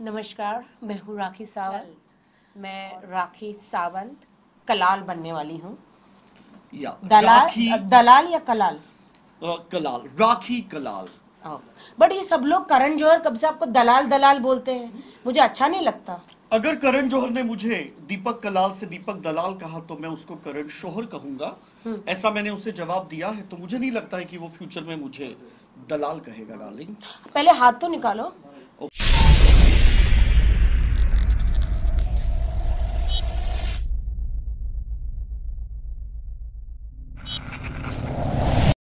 नमस्कार मैं हूँ राखी सावंत मैं राखी सावंत कलाल बनने वाली हूँ दलाल दलाल या कलाल कलाल राखी कलाल हाँ। बट ये सब लोग करण जौहर कब से आपको दलाल दलाल बोलते हैं मुझे अच्छा नहीं लगता अगर करण जौहर ने मुझे दीपक कलाल से दीपक दलाल कहा तो मैं उसको करण शोहर कहूंगा हम्म। ऐसा मैंने उसे जवाब दिया है तो मुझे नहीं लगता है कि वो फ्यूचर में मुझे दलाल कहेगा डार्लिंग पहले हाथ तो निकालो